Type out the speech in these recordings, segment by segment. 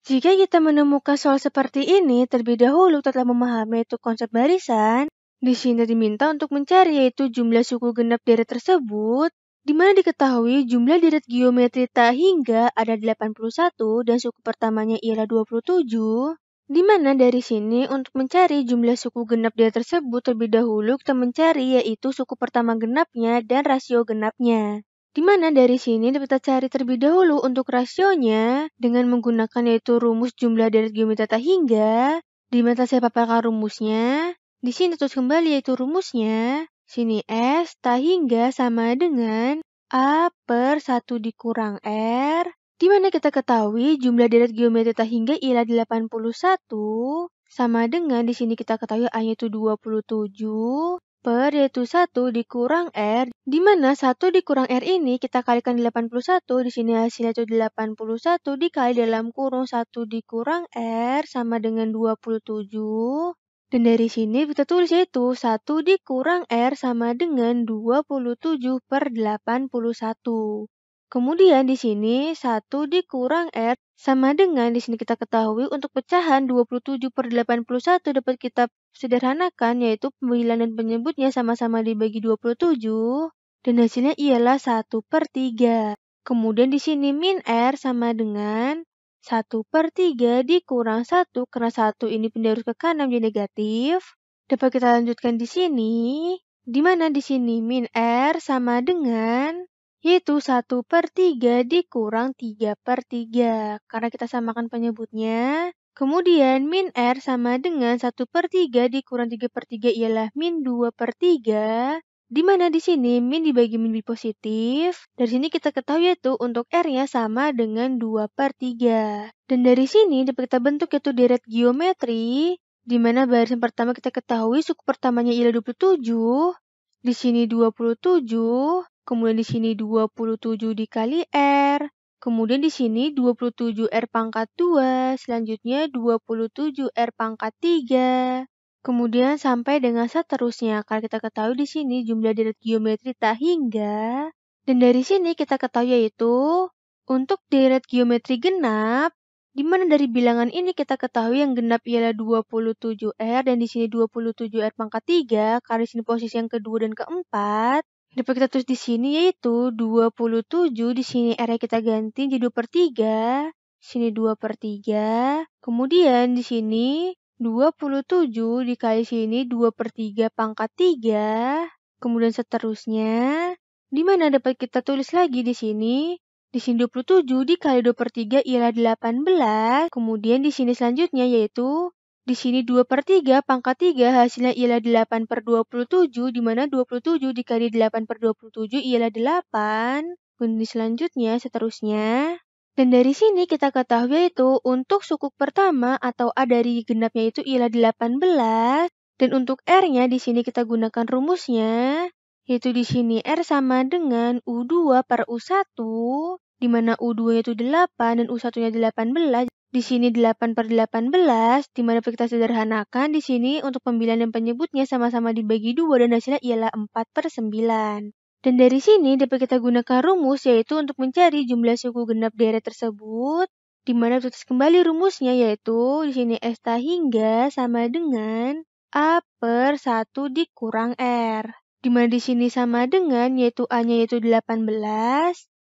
Jika kita menemukan soal seperti ini, terlebih dahulu telah memahami itu konsep barisan, di sini diminta untuk mencari yaitu jumlah suku genap deret tersebut, di mana diketahui jumlah deret geometri tak hingga ada 81 dan suku pertamanya ialah 27, di mana dari sini untuk mencari jumlah suku genap deret tersebut terlebih dahulu kita mencari yaitu suku pertama genapnya dan rasio genapnya di mana dari sini kita cari terlebih dahulu untuk rasionya dengan menggunakan yaitu rumus jumlah deret tak hingga di mana saya paparkan rumusnya. Di sini terus kembali yaitu rumusnya. Sini S tak hingga sama dengan A per 1 dikurang R. Di mana kita ketahui jumlah deret geometri tak hingga ialah 81. Sama dengan di sini kita ketahui a itu 27 per yaitu 1 dikurang R, di mana 1 dikurang R ini kita kalikan 81, di sini hasilnya itu 81 dikali dalam kurung 1 dikurang R sama dengan 27. Dan dari sini kita tulis yaitu 1 dikurang R sama dengan 27 per 81. Kemudian di sini 1 dikurang R sama dengan di sini kita ketahui untuk pecahan 27 per 81 dapat kita sederhanakan yaitu pembilan dan penyebutnya sama-sama dibagi 27 dan hasilnya ialah 1 per 3. Kemudian di sini min R sama dengan 1 per 3 dikurang 1 karena 1 ini pindah ke kanan jadi negatif. Dapat kita lanjutkan di sini, di mana di sini min R sama dengan yaitu 1 per 3 dikurang 3 per 3. Karena kita samakan penyebutnya, kemudian min R sama dengan 1 per 3 dikurang 3 per 3 ialah min 2 per 3, di mana di sini min dibagi min B positif. Dari sini kita ketahui yaitu untuk R-nya sama dengan 2 per 3. Dan dari sini dapat kita bentuk yaitu deret geometri, di mana baris yang pertama kita ketahui suku pertamanya ialah 27, di sini 27, kemudian di sini 27 dikali R, kemudian di sini 27 R pangkat 2, selanjutnya 27 R pangkat 3, kemudian sampai dengan seterusnya. Karena kita ketahui di sini jumlah deret geometri tak hingga, dan dari sini kita ketahui yaitu untuk deret geometri genap, di mana dari bilangan ini kita ketahui yang genap ialah 27R dan di sini 27R pangkat 3 karena di sini posisi yang kedua dan keempat. Dapat kita tulis di sini yaitu 27 di sini R kita ganti jadi 2 per 3. Sini 2 per 3. Kemudian di sini 27 dikali sini 2 per 3 pangkat 3. Kemudian seterusnya. Di mana dapat kita tulis lagi di sini? Di sini 27 dikali 2 per 3 ialah 18. Kemudian di sini selanjutnya yaitu di sini 2 per 3 pangkat 3 hasilnya ialah 8 per 27, di mana 27 dikali 8 per 27 ialah 8. Kemudian selanjutnya seterusnya. Dan dari sini kita ketahui yaitu untuk sukuk pertama atau A dari genapnya itu ialah 18. Dan untuk R-nya di sini kita gunakan rumusnya, yaitu di sini R sama dengan U2 per U1, di mana U2-nya itu 8 dan U1-nya 18 di sini 8 per 18, di mana kita sederhanakan, di sini untuk pembilan dan penyebutnya sama-sama dibagi 2 dan hasilnya ialah 4 per 9. Dan dari sini dapat kita gunakan rumus yaitu untuk mencari jumlah suku genap deret tersebut, di mana tulis kembali rumusnya yaitu di sini S hingga sama dengan A per 1 dikurang R. Di mana di sini sama dengan yaitu A-nya yaitu 18,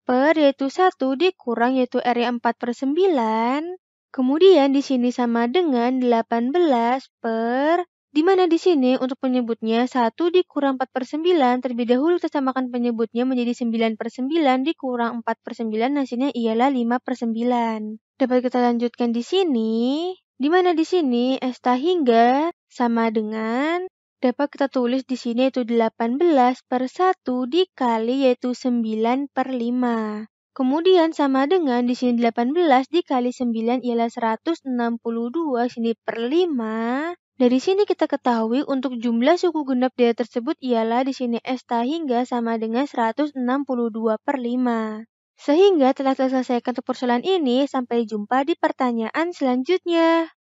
per yaitu 1 dikurang yaitu R yang 4 per 9, Kemudian di sini sama dengan 18 per di mana di sini untuk penyebutnya 1 dikurang 4 per 9 terlebih dahulu kita samakan penyebutnya menjadi 9 per 9 dikurang 4 per 9 hasilnya ialah 5 per 9. Dapat kita lanjutkan di sini, di mana di sini S hingga sama dengan dapat kita tulis di sini yaitu 18 per 1 dikali yaitu 9 per 5. Kemudian sama dengan di sini 18 dikali 9 ialah 162 sini per 5. Dari sini kita ketahui untuk jumlah suku genap dia tersebut ialah di sini esta hingga sama dengan 162 per 5. Sehingga telah terselesaikan untuk persoalan ini, sampai jumpa di pertanyaan selanjutnya.